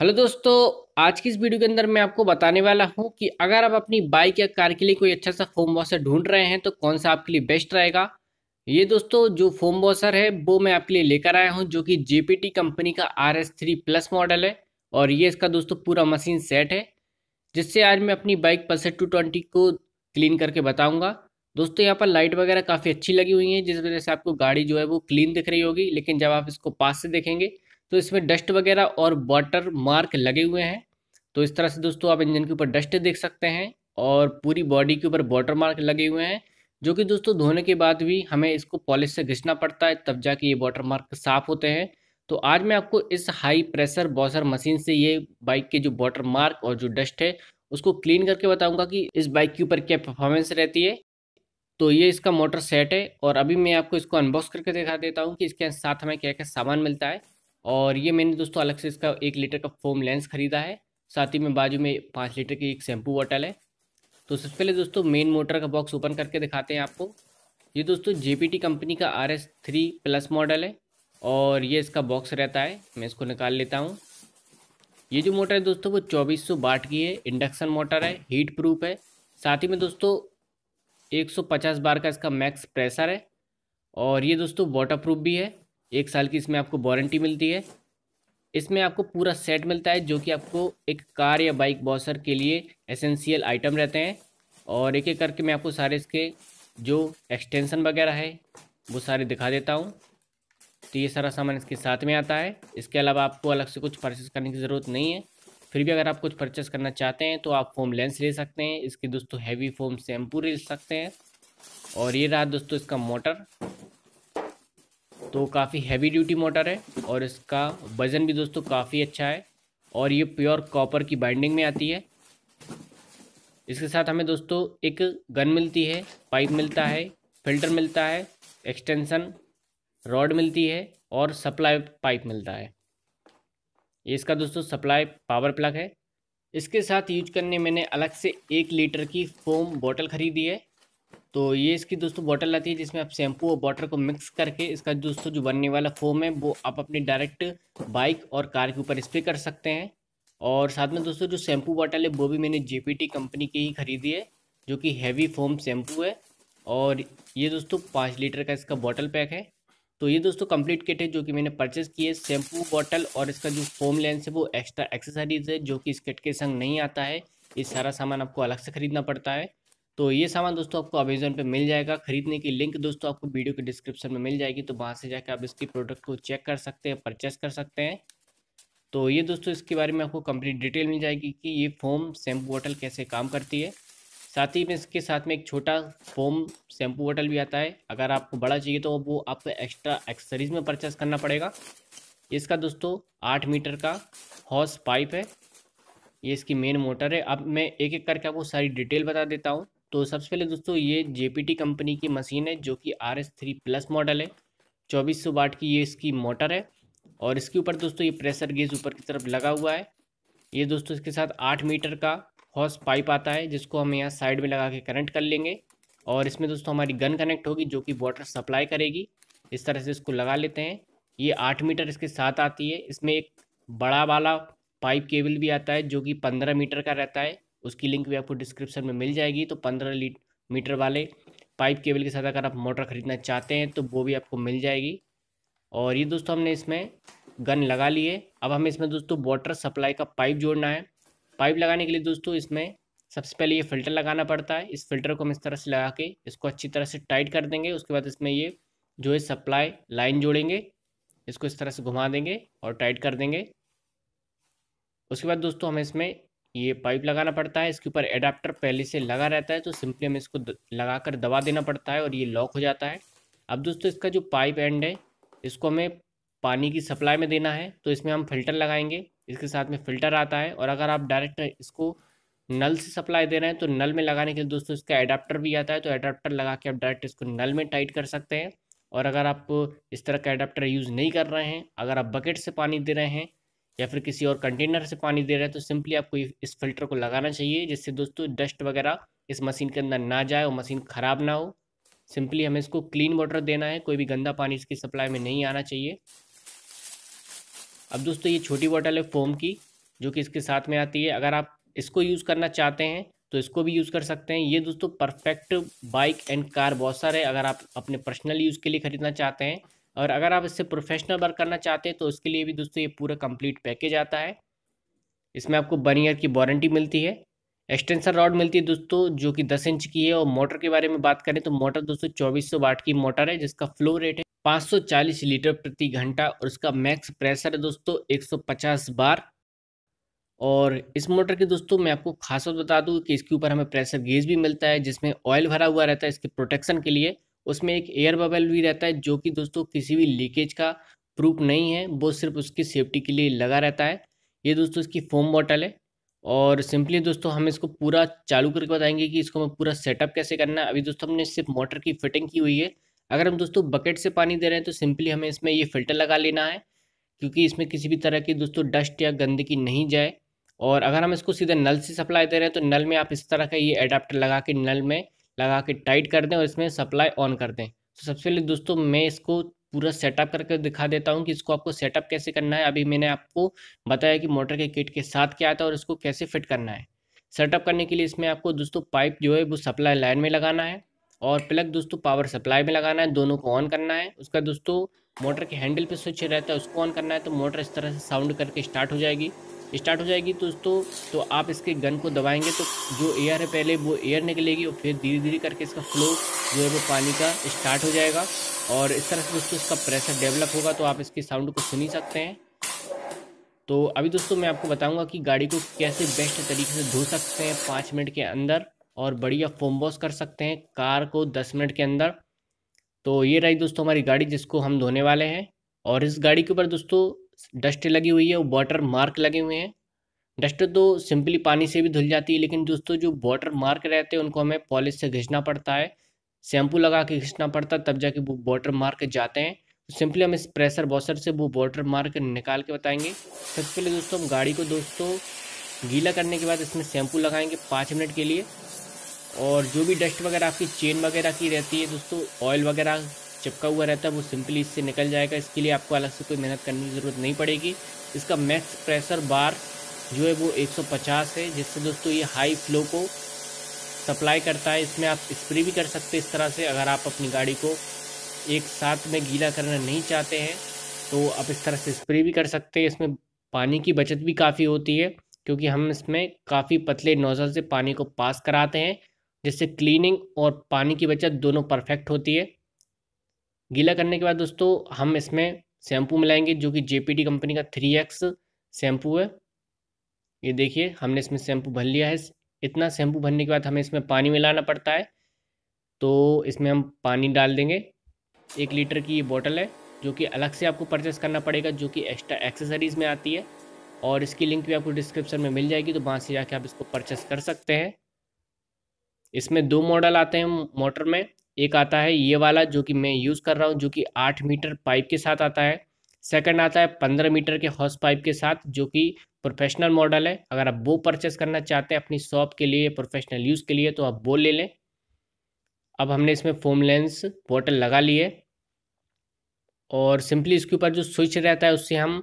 hello दोस्तों आज की इस वीडियो के अंदर मैं आपको बताने वाला हूं कि अगर आप अपनी बाइक या कार के लिए कोई अच्छा सा फोम वॉशर ढूंढ रहे हैं तो कौन सा आपके लिए बेस्ट रहेगा ये दोस्तों जो फोम वॉशर है वो मैं आपके लिए लेकर आया हूं जो कि जेपीटी कंपनी का R S three plus model है और ये इसका दोस्तों पूरा मशीन सेट है जिससे आज मैं अपनी बाइक पल्सर टू ट्वेंटी को क्लीन करके बताऊँगा दोस्तों यहाँ पर लाइट वगैरह काफ़ी अच्छी लगी हुई है जिस वजह से आपको गाड़ी जो है वो क्लीन दिख रही होगी लेकिन जब आप इसको पास से देखेंगे तो इसमें डस्ट वगैरह और वाटर मार्क लगे हुए हैं तो इस तरह से दोस्तों आप इंजन के ऊपर डस्ट देख सकते हैं और पूरी बॉडी के ऊपर वाटर मार्क लगे हुए हैं जो कि दोस्तों धोने के बाद भी हमें इसको पॉलिश से घिसना पड़ता है तब जाके ये वाटर मार्क साफ होते हैं तो आज मैं आपको इस हाई प्रेशर बॉसर मशीन से ये बाइक के जो वाटर मार्क और जो डस्ट है उसको क्लीन करके बताऊंगा कि इस बाइक के ऊपर क्या परफॉर्मेंस रहती है तो ये इसका मोटर सेट है और अभी मैं आपको इसको अनबॉक्स करके दिखा देता हूँ कि इसके साथ हमें क्या क्या सामान मिलता है और ये मैंने दोस्तों अलग से इसका एक लीटर का फोम लेंस खरीदा है साथ ही में बाजू में पाँच लीटर की एक शैम्पू बॉटल है तो सबसे पहले दोस्तों मेन मोटर का बॉक्स ओपन करके दिखाते हैं आपको ये दोस्तों जे कंपनी का R S three plus model है और ये इसका बॉक्स रहता है मैं इसको निकाल लेता हूँ ये जो मोटर है दोस्तों वो चौबीस सौ बाट की है इंडक्शन मोटर है हीट प्रूफ है साथ ही में दोस्तों 150 बार का इसका मैक्स प्रेशर है और ये दोस्तों वाटर प्रूफ भी है एक साल की इसमें आपको वारंटी मिलती है इसमें आपको पूरा सेट मिलता है जो कि आपको एक कार या बाइक बॉसर के लिए एसेंशियल आइटम रहते हैं और एक एक करके मैं आपको सारे इसके जो एक्सटेंशन वगैरह है वो सारे दिखा देता हूँ तो ये सारा सामान इसके साथ में आता है इसके अलावा आपको अलग से कुछ परचेस करने की ज़रूरत नहीं है फिर भी अगर आप कुछ परचेस करना चाहते हैं तो आप फोम लेंस ले सकते हैं इसके दोस्तों हैवी फोम शैम्पू ले सकते हैं और ये रहा दोस्तों इसका मोटर तो काफ़ी हैवी ड्यूटी मोटर है और इसका वज़न भी दोस्तों काफ़ी अच्छा है और ये प्योर कॉपर की बाइंडिंग में आती है इसके साथ हमें दोस्तों एक गन मिलती है पाइप मिलता है फिल्टर मिलता है एक्सटेंशन रॉड मिलती है और सप्लाई पाइप मिलता है ये इसका दोस्तों सप्लाई पावर प्लग है इसके साथ यूज करने मैंने अलग से एक लीटर की फोम बोतल खरीदी है तो ये इसकी दोस्तों बॉटल आती है जिसमें आप शैम्पू और वाटर को मिक्स करके इसका दोस्तों जो बनने वाला फोम है वो आप अपने डायरेक्ट बाइक और कार के ऊपर स्प्रे कर सकते हैं और साथ में दोस्तों जो शैम्पू बॉटल है वो भी मैंने जे कंपनी की ही खरीदी है जो कि हैवी फोम शैम्पू है और ये दोस्तों पाँच लीटर का इसका बॉटल पैक है तो ये दोस्तों कंप्लीट किट है जो कि मैंने परचेस की है शैम्पू बॉटल और इसका जो फोम लेंस है वो एक्स्ट्रा एक्सेसरीज है जो कि इस किट के संग नहीं आता है ये सारा सामान आपको अलग से ख़रीदना पड़ता है तो ये सामान दोस्तों आपको अमेजोन पे मिल जाएगा खरीदने की लिंक दोस्तों आपको वीडियो के डिस्क्रिप्शन में मिल जाएगी तो वहाँ से जाके आप इसकी प्रोडक्ट को चेक कर सकते हैं परचेस कर सकते हैं तो ये दोस्तों इसके बारे में आपको कंप्लीट डिटेल मिल जाएगी कि ये फोम शैम्पू बॉटल कैसे काम करती है साथ ही में इसके साथ में एक छोटा फोम शैम्पू बॉटल भी आता है अगर आपको बड़ा चाहिए तो वो आपको एक्स्ट्रा एक्सेसरीज में परचेस करना पड़ेगा इसका दोस्तों आठ मीटर का हॉस पाइप है ये इसकी मेन मोटर है अब मैं एक एक करके आपको सारी डिटेल बता देता हूँ तो सबसे पहले दोस्तों ये जे कंपनी की मशीन है जो कि R S three plus model है चौबीस सौ वाट की ये इसकी मोटर है और इसके ऊपर दोस्तों ये प्रेशर गेज ऊपर की तरफ लगा हुआ है ये दोस्तों इसके साथ आठ मीटर का हॉस पाइप आता है जिसको हम यहाँ साइड में लगा के कनेक्ट कर लेंगे और इसमें दोस्तों हमारी गन कनेक्ट होगी जो कि वाटर सप्लाई करेगी इस तरह से इसको लगा लेते हैं ये आठ मीटर इसके साथ आती है इसमें एक बड़ा वाला पाइप केबल भी आता है जो कि पंद्रह मीटर का रहता है उसकी लिंक भी आपको डिस्क्रिप्शन में मिल जाएगी तो पंद्रह मीटर वाले पाइप केबल के साथ अगर आप मोटर ख़रीदना चाहते हैं तो वो भी आपको मिल जाएगी और ये दोस्तों हमने इसमें गन लगा लिए अब हमें इसमें दोस्तों वाटर सप्लाई का पाइप जोड़ना है पाइप लगाने के लिए दोस्तों इसमें सबसे पहले ये फ़िल्टर लगाना पड़ता है इस फिल्टर को हम इस तरह से लगा के इसको अच्छी तरह से टाइट कर देंगे उसके बाद इसमें ये जो है सप्लाई लाइन जोड़ेंगे इसको इस तरह से घुमा देंगे और टाइट कर देंगे उसके बाद दोस्तों हमें इसमें ये पाइप लगाना पड़ता है इसके ऊपर एडाप्टर पहले से लगा रहता है तो सिंपली हमें इसको लगाकर दबा देना पड़ता है और ये लॉक हो जाता है अब दोस्तों इसका जो पाइप एंड है इसको हमें पानी की सप्लाई में देना है तो इसमें हम फिल्टर लगाएंगे इसके साथ में फिल्टर आता है और अगर आप डायरेक्ट इसको नल से सप्लाई दे रहे हैं तो नल में लगाने के लिए दोस्तों इसका एडाप्टर भी आता है तो एडाप्टर लगा के आप डायरेक्ट इसको नल में टाइट कर सकते हैं और अगर आप इस तरह का एडाप्टर यूज़ नहीं कर रहे हैं अगर आप बकेट से पानी दे रहे हैं या फिर किसी और कंटेनर से पानी दे रहे हैं तो सिंपली आपको इस फिल्टर को लगाना चाहिए जिससे दोस्तों डस्ट वगैरह इस मशीन के अंदर ना जाए और मशीन ख़राब ना हो सिंपली हमें इसको क्लीन वाटर देना है कोई भी गंदा पानी इसकी सप्लाई में नहीं आना चाहिए अब दोस्तों ये छोटी बॉटल है फोम की जो कि इसके साथ में आती है अगर आप इसको यूज़ करना चाहते हैं तो इसको भी यूज़ कर सकते हैं ये दोस्तों perfect bike and car washer है अगर आप अपने पर्सनल यूज़ के लिए ख़रीदना चाहते हैं और अगर आप इससे प्रोफेशनल वर्क करना चाहते हैं तो उसके लिए भी दोस्तों ये पूरा कंप्लीट पैकेज आता है इसमें आपको वन ईयर की वारंटी मिलती है एक्सटेंसर रॉड मिलती है दोस्तों जो कि दस इंच की है और मोटर के बारे में बात करें तो मोटर दोस्तों चौबीस सौ वाट की मोटर है जिसका फ्लो रेट है 540 लीटर प्रति घंटा और उसका मैक्स प्रेशर है दोस्तों 150 बार और इस मोटर की दोस्तों मैं आपको खास बता दूँ कि इसके ऊपर हमें प्रेशर गेज भी मिलता है जिसमें ऑयल भरा हुआ रहता है इसके प्रोटेक्शन के लिए उसमें एक एयर बबल भी रहता है जो कि दोस्तों किसी भी लीकेज का प्रूफ नहीं है वो सिर्फ उसकी सेफ्टी के लिए लगा रहता है ये दोस्तों इसकी फोम बॉटल है और सिंपली दोस्तों हम इसको पूरा चालू करके बताएंगे कि इसको हमें पूरा सेटअप कैसे करना है अभी दोस्तों हमने सिर्फ मोटर की फिटिंग की हुई है अगर हम दोस्तों बकेट से पानी दे रहे हैं तो सिंपली हमें इसमें ये फ़िल्टर लगा लेना है क्योंकि इसमें किसी भी तरह की दोस्तों डस्ट या गंदगी नहीं जाए और अगर हम इसको सीधे नल से सप्लाई दे रहे हैं तो नल में आप इस तरह का ये अडाप्टर लगा के नल में लगा के टाइट कर दें और इसमें सप्लाई ऑन कर दें तो सबसे पहले दोस्तों मैं इसको पूरा सेटअप करके दिखा देता हूँ कि इसको आपको सेटअप कैसे करना है अभी मैंने आपको बताया कि मोटर के किट के साथ क्या आता है और इसको कैसे फिट करना है सेटअप करने के लिए इसमें आपको दोस्तों पाइप जो है वो सप्लाई लाइन में लगाना है और प्लग दोस्तों पावर सप्लाई में लगाना है दोनों को ऑन करना है उसका दोस्तों मोटर के हैंडल पे स्विच रहता है उसको ऑन करना है तो मोटर इस तरह से साउंड करके स्टार्ट हो जाएगी स्टार्ट हो जाएगी तो दोस्तों तो आप इसके गन को दबाएंगे तो जो एयर है पहले वो एयर निकलेगी और फिर धीरे धीरे करके इसका फ्लो जो है वो पानी का स्टार्ट हो जाएगा और इस तरह से दोस्तों इसका प्रेशर डेवलप होगा तो आप इसके साउंड को सुनी सकते हैं तो अभी दोस्तों मैं आपको बताऊँगा कि गाड़ी को कैसे बेस्ट तरीके से धो सकते हैं पाँच मिनट के अंदर और बढ़िया फोम वॉश कर सकते हैं कार को दस मिनट के अंदर तो ये रही दोस्तों हमारी गाड़ी जिसको हम धोने वाले हैं और इस गाड़ी के ऊपर दोस्तों डस्ट लगी हुई है वाटर मार्क लगे हुए हैं डस्ट तो सिंपली पानी से भी धुल जाती है लेकिन दोस्तों जो वाटर मार्क रहते हैं उनको हमें पॉलिश से घिसना पड़ता है शैम्पू लगा के घिसना पड़ता है तब जाके वो वाटर मार्क जाते हैं तो सिंपली हम इस प्रेशर वॉशर से वो वाटर मार्क निकाल के बताएंगे सबसे पहले दोस्तों हम गाड़ी को दोस्तों गीला करने के बाद इसमें शैम्पू लगाएंगे पाँच मिनट के लिए और जो भी डस्ट वगैरह आपकी चेन वगैरह की रहती है दोस्तों ऑयल वगैरह चिपका हुआ रहता है वो सिंपली इससे निकल जाएगा इसके लिए आपको अलग से कोई मेहनत करने की ज़रूरत नहीं पड़ेगी इसका मैक्स प्रेशर बार जो है वो 150 है जिससे दोस्तों ये हाई फ्लो को सप्लाई करता है इसमें आप स्प्रे भी कर सकते हैं इस तरह से अगर आप अपनी गाड़ी को एक साथ में गीला करना नहीं चाहते हैं तो आप इस तरह से स्प्रे भी कर सकते हैं इसमें पानी की बचत भी काफ़ी होती है क्योंकि हम इसमें काफ़ी पतले नोज़ल से पानी को पास कराते हैं जिससे क्लीनिंग और पानी की बचत दोनों परफेक्ट होती है गीला करने के बाद दोस्तों हम इसमें शैम्पू मिलाएंगे जो कि जेपीटी कंपनी का थ्री एक्स शैम्पू है ये देखिए हमने इसमें शैम्पू भर लिया है इतना शैम्पू भरने के बाद हमें इसमें पानी मिलाना पड़ता है तो इसमें हम पानी डाल देंगे एक लीटर की ये बॉटल है जो कि अलग से आपको परचेस करना पड़ेगा जो कि एक्स्ट्रा एक्सेसरीज़ में आती है और इसकी लिंक भी आपको डिस्क्रिप्शन में मिल जाएगी तो वहाँ से जाके आप इसको परचेस कर सकते हैं इसमें दो मॉडल आते हैं मोटर में एक आता है ये वाला जो कि मैं यूज़ कर रहा हूँ जो कि आठ मीटर पाइप के साथ आता है सेकंड आता है पंद्रह मीटर के हॉस पाइप के साथ जो कि प्रोफेशनल मॉडल है अगर आप वो परचेस करना चाहते हैं अपनी शॉप के लिए प्रोफेशनल यूज़ के लिए तो आप वो ले लें अब हमने इसमें फोम लेंस बॉटल लगा लिए और सिंपली इसके ऊपर जो स्विच रहता है उससे हम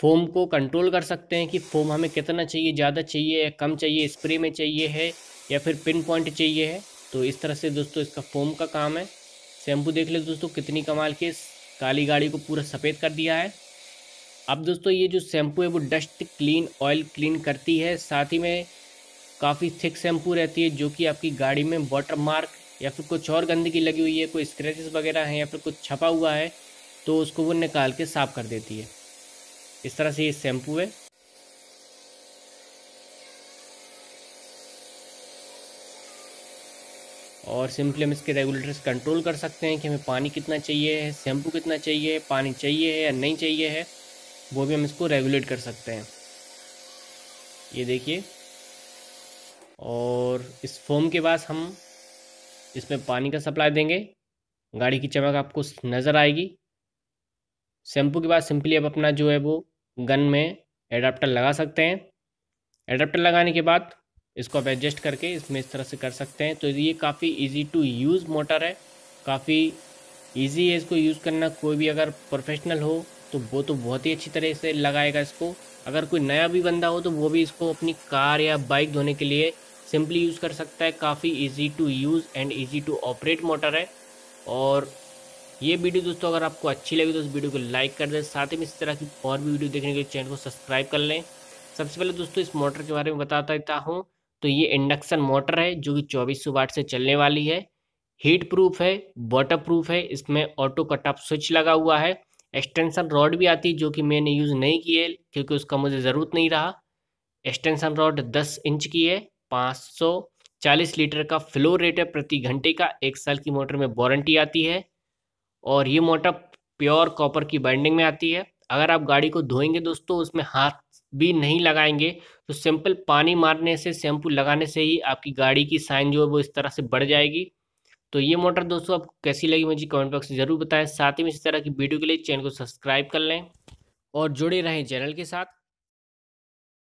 फोम को कंट्रोल कर सकते हैं कि फोम हमें कितना चाहिए ज़्यादा चाहिए या कम चाहिए स्प्रे में चाहिए है या फिर पिन पॉइंट चाहिए है तो इस तरह से दोस्तों इसका फोम का काम है शैम्पू देख ले दोस्तों कितनी कमाल की काली गाड़ी को पूरा सफ़ेद कर दिया है अब दोस्तों ये जो शैम्पू है वो डस्ट क्लीन ऑयल क्लीन करती है साथ ही में काफ़ी थिक शैम्पू रहती है जो कि आपकी गाड़ी में वाटर मार्क या फिर कुछ और गंदगी लगी हुई है कोई स्क्रैचेस वगैरह हैं या फिर कुछ छपा हुआ है तो उसको वो निकाल के साफ़ कर देती है इस तरह से ये शैम्पू है और सिंपली हम इसके रेगुलेटर से कंट्रोल कर सकते हैं कि हमें पानी कितना चाहिए है शैम्पू कितना चाहिए पानी चाहिए है या नहीं चाहिए है वो भी हम इसको रेगुलेट कर सकते हैं ये देखिए और इस फोम के बाद हम इसमें पानी का सप्लाई देंगे गाड़ी की चमक आपको नज़र आएगी शैम्पू के बाद सिंपली आप अपना जो है वो गन में एडाप्टर लगा सकते हैं एडाप्टर लगाने के बाद इसको आप एडजस्ट करके इसमें इस तरह से कर सकते हैं तो ये काफ़ी इजी टू यूज़ मोटर है काफ़ी इजी है इसको यूज़ करना कोई भी अगर प्रोफेशनल हो तो वो तो बहुत ही अच्छी तरह से लगाएगा इसको अगर कोई नया भी बंदा हो तो वो भी इसको अपनी कार या बाइक धोने के लिए सिंपली यूज़ कर सकता है काफ़ी easy to use and easy to operate motor है और ये वीडियो दोस्तों अगर आपको अच्छी लगी तो इस वीडियो को लाइक कर दें साथ ही में इस तरह की और भी वीडियो देखने के लिए चैनल को सब्सक्राइब कर लें सबसे पहले दोस्तों इस मोटर के बारे में बताता हूँ तो ये इंडक्शन मोटर है जो कि चौबीस सौ वाट से चलने वाली है हीट प्रूफ है वाटर प्रूफ है इसमें ऑटो कट ऑफ स्विच लगा हुआ है एक्सटेंशन रॉड भी आती है जो कि मैंने यूज़ नहीं किए क्योंकि उसका मुझे ज़रूरत नहीं रहा एक्सटेंशन रॉड दस इंच की है पाँच सौ चालीस लीटर का फ्लो रेट है प्रति घंटे का एक साल की मोटर में वारंटी आती है और ये मोटर प्योर कॉपर की बाइंडिंग में आती है अगर आप गाड़ी को धोएंगे दोस्तों उसमें हाथ भी नहीं लगाएंगे तो सिंपल पानी मारने से शैम्पू लगाने से ही आपकी गाड़ी की साइन जो है वो इस तरह से बढ़ जाएगी तो ये मोटर दोस्तों आपको कैसी लगी मुझे कमेंट बॉक्स में ज़रूर बताएं साथ ही में इस तरह की वीडियो के लिए चैनल को सब्सक्राइब कर लें और जुड़े रहें चैनल के साथ